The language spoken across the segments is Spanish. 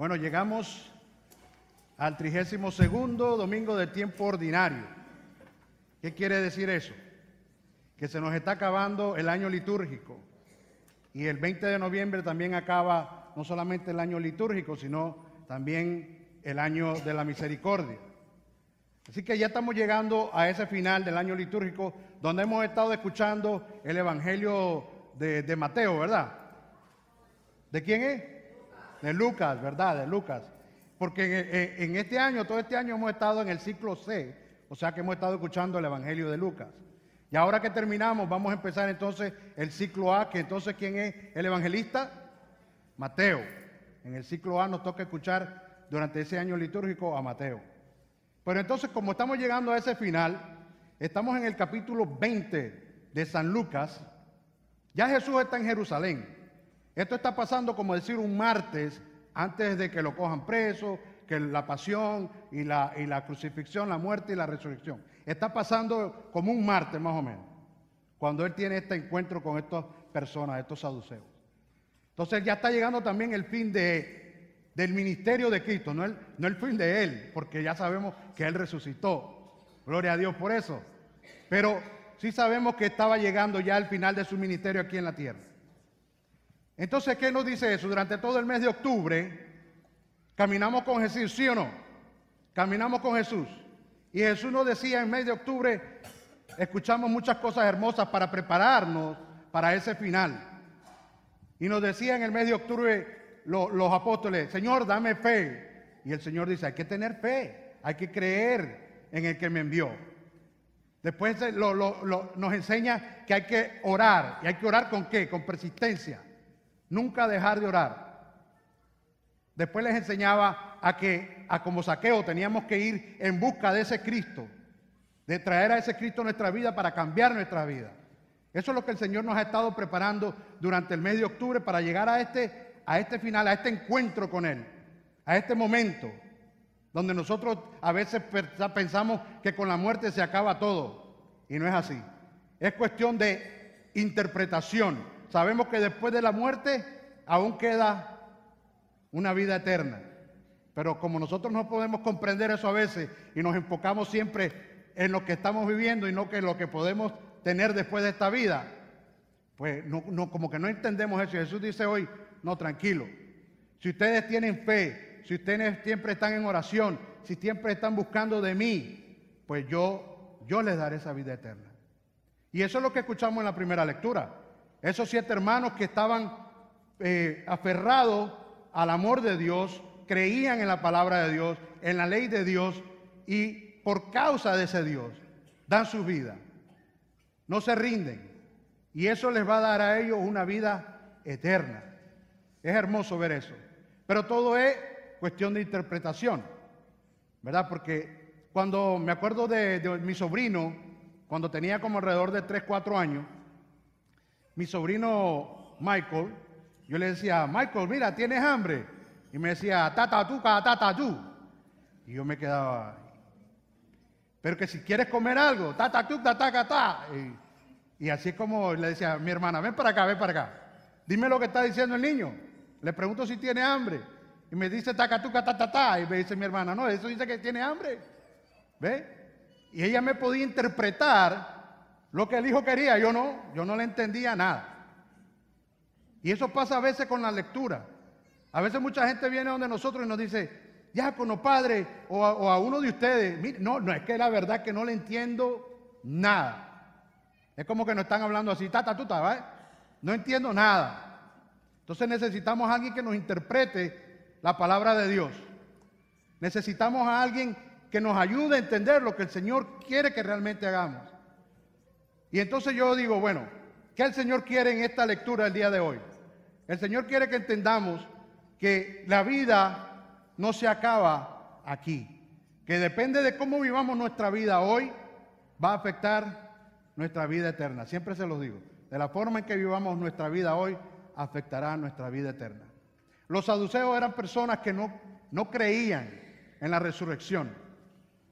Bueno, llegamos al 32 domingo de tiempo ordinario. ¿Qué quiere decir eso? Que se nos está acabando el año litúrgico. Y el 20 de noviembre también acaba no solamente el año litúrgico, sino también el año de la misericordia. Así que ya estamos llegando a ese final del año litúrgico donde hemos estado escuchando el Evangelio de, de Mateo, ¿verdad? ¿De quién es? De Lucas, ¿verdad? De Lucas. Porque en, este año, todo este año hemos estado en el ciclo C, o sea que hemos estado escuchando el Evangelio de Lucas. Y ahora que terminamos, vamos a empezar entonces el ciclo A, que entonces ¿quién es el evangelista? Mateo. En el ciclo A nos toca escuchar durante ese año litúrgico a Mateo. Pero entonces, como estamos llegando a ese final, estamos en el capítulo 20 de San Lucas, ya Jesús está en Jerusalén. Esto está pasando como decir un martes antes de que lo cojan preso, que la pasión y la, crucifixión, la muerte y la resurrección. Está pasando como un martes más o menos, cuando él tiene este encuentro con estas personas, estos saduceos. Entonces ya está llegando también el fin de, del ministerio de Cristo, no el, fin de él, porque ya sabemos que él resucitó. Gloria a Dios por eso. Pero sí sabemos que estaba llegando ya al final de su ministerio aquí en la tierra. Entonces, ¿qué nos dice eso? Durante todo el mes de octubre, caminamos con Jesús, ¿sí o no? Caminamos con Jesús. Y Jesús nos decía en mes de octubre, escuchamos muchas cosas hermosas para prepararnos para ese final. Y nos decía en el mes de octubre los apóstoles, Señor, dame fe. Y el Señor dice, hay que tener fe, hay que creer en el que me envió. Después eh, nos enseña que hay que orar. ¿Y hay que orar con qué? Con persistencia nunca dejar de orar. Después les enseñaba a que, a como saqueo, teníamos que ir en busca de ese Cristo, de traer a ese Cristo a nuestra vida para cambiar nuestra vida. Eso es lo que el Señor nos ha estado preparando durante el mes de octubre para llegar a este, a este final, a este encuentro con Él, a este momento, donde nosotros a veces pensamos que con la muerte se acaba todo, y no es así. Es cuestión de interpretación, sabemos que después de la muerte aún queda una vida eterna. Pero como nosotros no podemos comprender eso a veces y nos enfocamos siempre en lo que estamos viviendo y no que lo que podemos tener después de esta vida, pues no, como que no entendemos eso. Jesús dice hoy, no, tranquilo. Si ustedes tienen fe, si ustedes siempre están en oración, si siempre están buscando de mí, pues yo, yo les daré esa vida eterna. Y eso es lo que escuchamos en la primera lectura. Esos siete hermanos que estaban eh, aferrados al amor de Dios, creían en la palabra de Dios, en la ley de Dios y por causa de ese Dios dan su vida. No se rinden. Y eso les va a dar a ellos una vida eterna. Es hermoso ver eso. Pero todo es cuestión de interpretación, ¿verdad? Porque cuando me acuerdo de, de mi sobrino, cuando tenía como alrededor de 3, 4 años, mi sobrino Michael, yo le decía, Michael, mira, tienes hambre. Y me decía, tata ta tata tú. Y yo me quedaba, pero que si quieres comer algo, tata tuca, tata, tata. Y, así es como le decía, mi hermana, ven para acá, ven para acá. Dime lo que está diciendo el niño. Le pregunto si tiene hambre. Y me dice, tata tuca, ta, ta, ta. Y me dice mi hermana, no, eso dice que tiene hambre. ¿Ve? Y ella me podía interpretar lo que el hijo quería, yo no, yo no le entendía nada. Y eso pasa a veces con la lectura. A veces mucha gente viene donde nosotros y nos dice, ya padre, o a, o a uno de ustedes, no, no, es que la verdad que no le entiendo nada. Es como que nos están hablando así, tata, tuta, ¿vale? Eh". No entiendo nada. Entonces necesitamos a alguien que nos interprete la palabra de Dios. Necesitamos a alguien que nos ayude a entender lo que el Señor quiere que realmente hagamos. Y entonces yo digo, bueno, ¿qué el Señor quiere en esta lectura el día de hoy? El Señor quiere que entendamos que la vida no se acaba aquí, que depende de cómo vivamos nuestra vida hoy, va a afectar nuestra vida eterna. Siempre se los digo, de la forma en que vivamos nuestra vida hoy, afectará nuestra vida eterna. Los saduceos eran personas que no, no creían en la resurrección,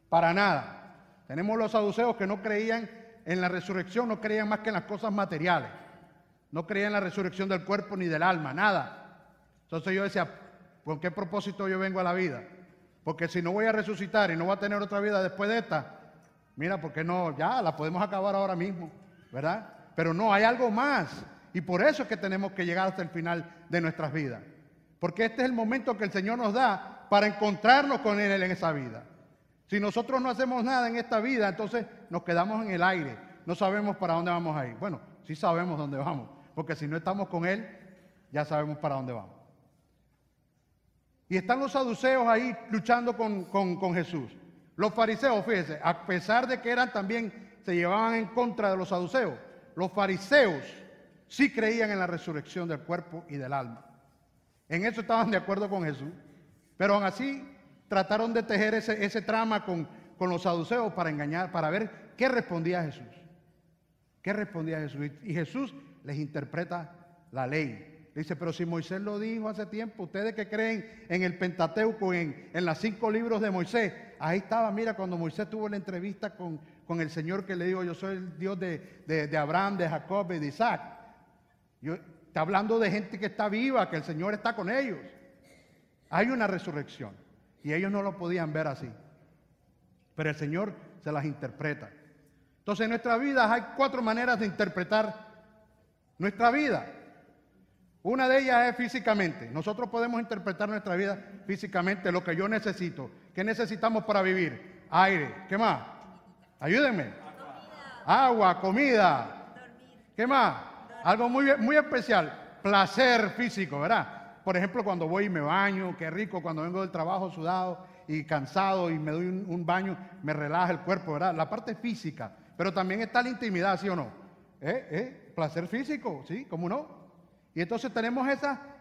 para nada. Tenemos los saduceos que no creían en la resurrección no creían más que en las cosas materiales. No creían en la resurrección del cuerpo ni del alma, nada. Entonces yo decía, ¿con qué propósito yo vengo a la vida? Porque si no voy a resucitar y no voy a tener otra vida después de esta, mira, porque no, ya la podemos acabar ahora mismo, ¿verdad? Pero no, hay algo más. Y por eso es que tenemos que llegar hasta el final de nuestras vidas. Porque este es el momento que el Señor nos da para encontrarnos con Él en esa vida. Si nosotros no hacemos nada en esta vida, entonces nos quedamos en el aire. No sabemos para dónde vamos a ir. Bueno, sí sabemos dónde vamos, porque si no estamos con Él, ya sabemos para dónde vamos. Y están los saduceos ahí luchando con, con, con Jesús. Los fariseos, fíjense, a pesar de que eran también, se llevaban en contra de los saduceos, los fariseos sí creían en la resurrección del cuerpo y del alma. En eso estaban de acuerdo con Jesús. Pero aún así trataron de tejer ese, trama con, los saduceos para engañar, para ver qué respondía Jesús. ¿Qué respondía Jesús? Y Jesús les interpreta la ley. Dice, pero si Moisés lo dijo hace tiempo, ustedes que creen en el Pentateuco, en, en los cinco libros de Moisés, ahí estaba, mira, cuando Moisés tuvo la entrevista con, el Señor que le dijo, yo soy el Dios de, Abraham, de Jacob y de Isaac. Yo, está hablando de gente que está viva, que el Señor está con ellos. Hay una resurrección. Y ellos no lo podían ver así. Pero el Señor se las interpreta. Entonces en nuestras vidas hay cuatro maneras de interpretar nuestra vida. Una de ellas es físicamente. Nosotros podemos interpretar nuestra vida físicamente, lo que yo necesito. ¿Qué necesitamos para vivir? Aire. ¿Qué más? Ayúdenme. Agua, comida. ¿Qué más? Algo muy, muy especial. Placer físico, ¿verdad? por ejemplo, cuando voy y me baño, qué rico, cuando vengo del trabajo sudado y cansado y me doy un, baño, me relaja el cuerpo, ¿verdad? La parte física, pero también está la intimidad, ¿sí o no? ¿Eh? ¿Eh? Placer físico, ¿sí? ¿Cómo no? Y entonces tenemos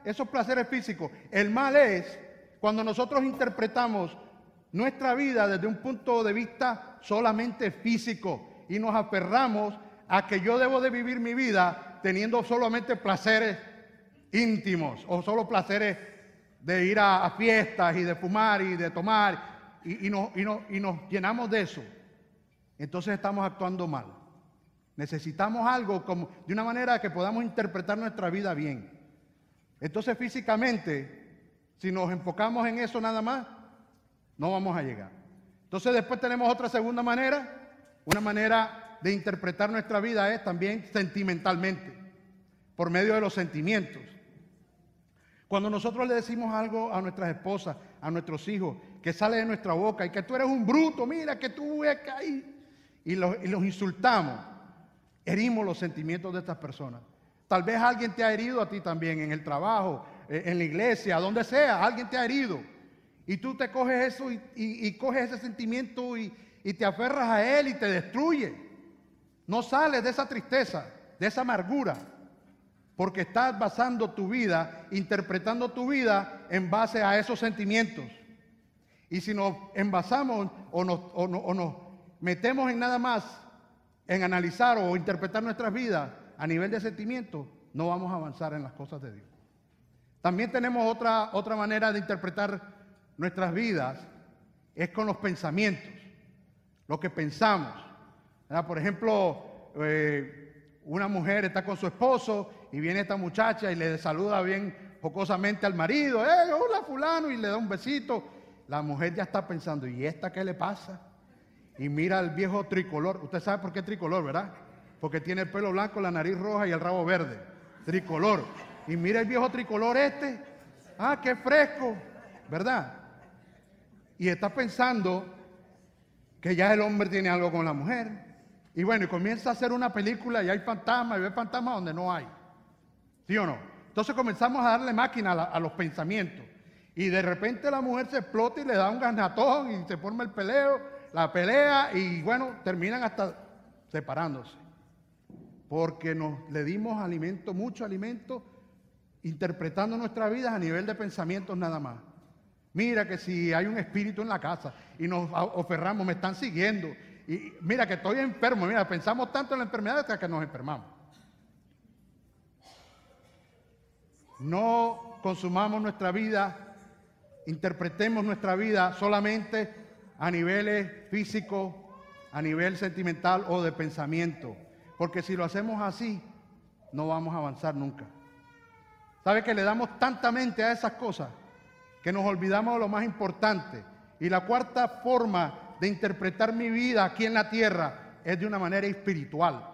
esos placeres físicos. El mal es cuando nosotros interpretamos nuestra vida desde un punto de vista solamente físico y nos aferramos a que yo debo de vivir mi vida teniendo solamente placeres íntimos o solo placeres de ir a, fiestas y de fumar y de tomar y, no, no, y nos llenamos de eso, entonces estamos actuando mal. Necesitamos algo como, de una manera que podamos interpretar nuestra vida bien. Entonces físicamente, si nos enfocamos en eso nada más, no vamos a llegar. Entonces después tenemos otra segunda manera, una manera de interpretar nuestra vida es también sentimentalmente, por medio de los sentimientos. Cuando nosotros le decimos algo a nuestras esposas, a nuestros hijos, que sale de nuestra boca y que tú eres un bruto, mira que tú ves que ahí, y los, insultamos, herimos los sentimientos de estas personas. Tal vez alguien te ha herido a ti también en el trabajo, eh, en la iglesia, donde sea, alguien te ha herido. Y tú te coges eso y, coges ese sentimiento y, y te aferras a él y te destruye. No sales de esa tristeza, de esa amargura porque estás basando tu vida, interpretando tu vida en base a esos sentimientos. Y si nos envasamos o nos, metemos en nada más, en analizar o interpretar nuestras vidas a nivel de sentimientos, no vamos a avanzar en las cosas de Dios. También tenemos otra, otra manera de interpretar nuestras vidas, es con los pensamientos, lo que pensamos. Por ejemplo, eh, una mujer está con su esposo y viene esta muchacha y le saluda bien jocosamente al marido, ¡eh, hola fulano! y le da un besito. La mujer ya está pensando, ¿y esta qué le pasa? Y mira al viejo tricolor. Usted sabe por qué tricolor, ¿verdad? Porque tiene el pelo blanco, la nariz roja y el rabo verde. Tricolor. Y mira el viejo tricolor este. Ah, qué fresco, ¿verdad? Y está pensando que ya el hombre tiene algo con la mujer. Y bueno, y comienza a hacer una película y hay fantasmas y ve fantasmas donde no hay. ¿Sí o no? Entonces comenzamos a darle máquina a, los pensamientos. Y de repente la mujer se explota y le da un ganatón y se forma el peleo, la pelea y bueno, terminan hasta separándose. Porque nos le dimos alimento, mucho alimento, interpretando nuestra vidas a nivel de pensamientos nada más. Mira que si hay un espíritu en la casa y nos oferramos, me están siguiendo. Y mira que estoy enfermo, mira, pensamos tanto en la enfermedad hasta que nos enfermamos. No consumamos nuestra vida, interpretemos nuestra vida solamente a niveles físicos, a nivel sentimental o de pensamiento. Porque si lo hacemos así, no vamos a avanzar nunca. ¿Sabe que le damos tanta mente a esas cosas que nos olvidamos de lo más importante? Y la cuarta forma de interpretar mi vida aquí en la tierra es de una manera espiritual.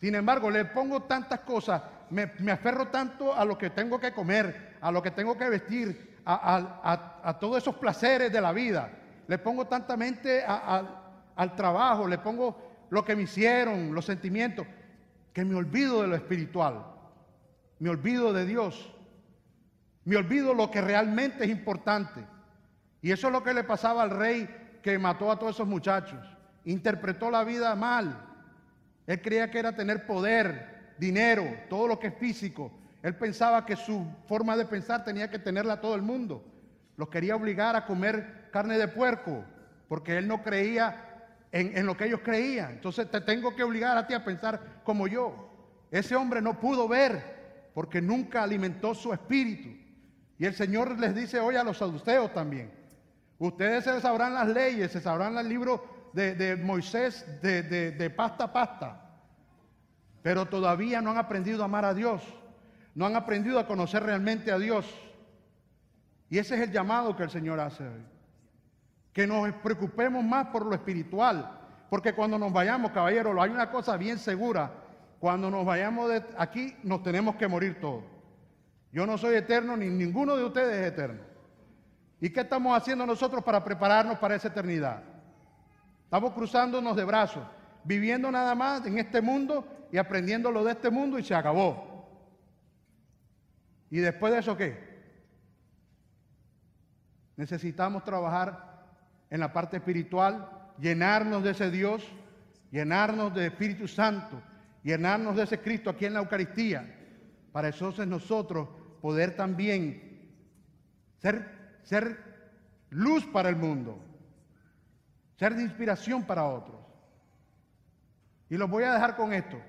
Sin embargo, le pongo tantas cosas me, aferro tanto a lo que tengo que comer, a lo que tengo que vestir, a, todos esos placeres de la vida. Le pongo tanta mente al trabajo, le pongo lo que me hicieron, los sentimientos, que me olvido de lo espiritual, me olvido de Dios, me olvido lo que realmente es importante. Y eso es lo que le pasaba al rey que mató a todos esos muchachos. Interpretó la vida mal. Él creía que era tener poder, dinero, todo lo que es físico. Él pensaba que su forma de pensar tenía que tenerla todo el mundo. Los quería obligar a comer carne de puerco, porque él no creía en, lo que ellos creían. Entonces te tengo que obligar a ti a pensar como yo. Ese hombre no pudo ver porque nunca alimentó su espíritu. Y el Señor les dice hoy a los saduceos también, ustedes se sabrán las leyes, se sabrán el libro de, Moisés de, de, de pasta a pasta, pero todavía no han aprendido a amar a Dios, no han aprendido a conocer realmente a Dios. Y ese es el llamado que el Señor hace hoy. Que nos preocupemos más por lo espiritual, porque cuando nos vayamos, caballero, hay una cosa bien segura, cuando nos vayamos de aquí nos tenemos que morir todos. Yo no soy eterno, ni ninguno de ustedes es eterno. ¿Y qué estamos haciendo nosotros para prepararnos para esa eternidad? Estamos cruzándonos de brazos, viviendo nada más en este mundo y aprendiendo lo de este mundo y se acabó. ¿Y después de eso qué? Necesitamos trabajar en la parte espiritual, llenarnos de ese Dios, llenarnos de Espíritu Santo, llenarnos de ese Cristo aquí en la Eucaristía, para es nosotros poder también ser, ser luz para el mundo, ser de inspiración para otros. Y los voy a dejar con esto.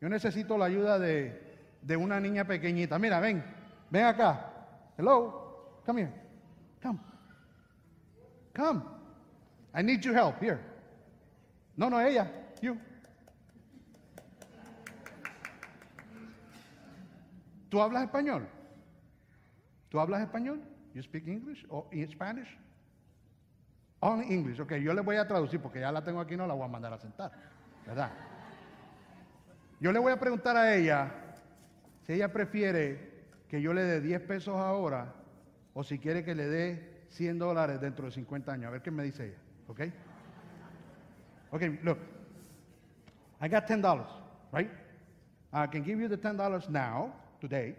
Yo necesito la ayuda de, una niña pequeñita. Mira, ven, ven acá. Hello, come here. Come. Come. I need your help. Here. No, no, ella. You. ¿Tú hablas español? ¿Tú hablas español? You speak English or in Spanish? Only English. Ok, yo le voy a traducir porque ya la tengo aquí, no la voy a mandar a sentar. ¿Verdad? Yo le voy a preguntar a ella si ella prefiere que yo le dé 10 pesos ahora o si quiere que le dé 100 dólares dentro de 50 años. A ver qué me dice ella. ¿Ok? Ok, look. I got $10, right? I can give you the $10 now, today,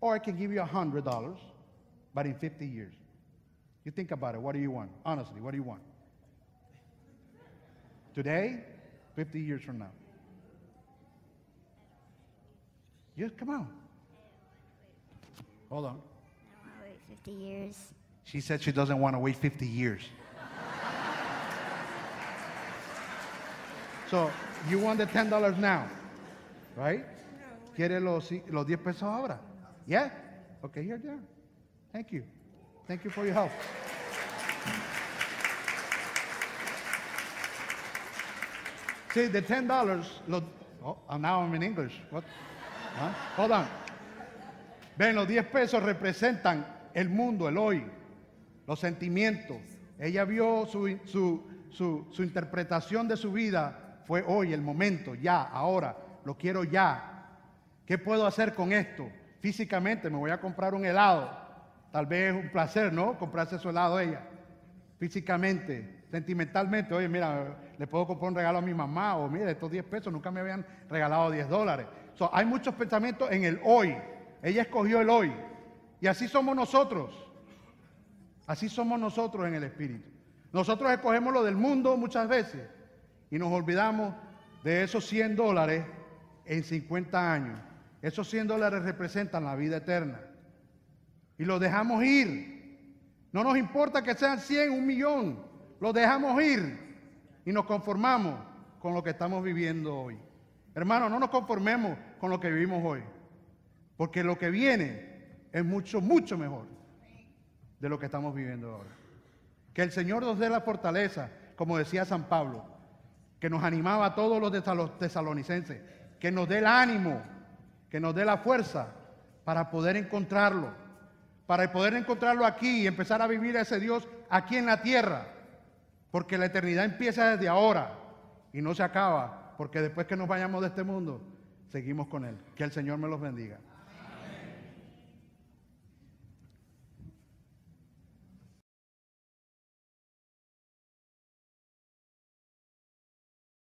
or I can give you $100, but in 50 years. You think about it. What do you want? Honestly, what do you want? Today, 50 years from now. You come on. Hold on. I don't want to wait 50 years. She said she doesn't want to wait 50 years. so you want the $10 now, right? No. ¿Quiere los, los 10 pesos ahora? Yeah? Okay, here, there. Thank you. Thank you for your help. See, the $10, lo, oh, now I'm in English. What? Ven, los 10 pesos representan el mundo, el hoy, los sentimientos. Ella vio su, interpretación de su vida, fue hoy, el momento, ya, ahora, lo quiero ya. ¿Qué puedo hacer con esto? Físicamente me voy a comprar un helado. Tal vez es un placer, ¿no? Comprarse su helado ella. Físicamente, sentimentalmente, oye, mira, le puedo comprar un regalo a mi mamá o mira, estos 10 pesos nunca me habían regalado 10 dólares hay muchos pensamientos en el hoy. Ella escogió el hoy. Y así somos nosotros. Así somos nosotros en el Espíritu. Nosotros escogemos lo del mundo muchas veces y nos olvidamos de esos 100 dólares en 50 años. Esos 100 dólares representan la vida eterna. Y los dejamos ir. No nos importa que sean 100, un millón. Los dejamos ir y nos conformamos con lo que estamos viviendo hoy. Hermano, no nos conformemos con lo que vivimos hoy, porque lo que viene es mucho, mucho mejor de lo que estamos viviendo ahora. Que el Señor nos dé la fortaleza, como decía San Pablo, que nos animaba a todos los tesalonicenses, que nos dé el ánimo, que nos dé la fuerza para poder encontrarlo, para poder encontrarlo aquí y empezar a vivir a ese Dios aquí en la tierra, porque la eternidad empieza desde ahora y no se acaba porque después que nos vayamos de este mundo, seguimos con Él. Que el Señor me los bendiga.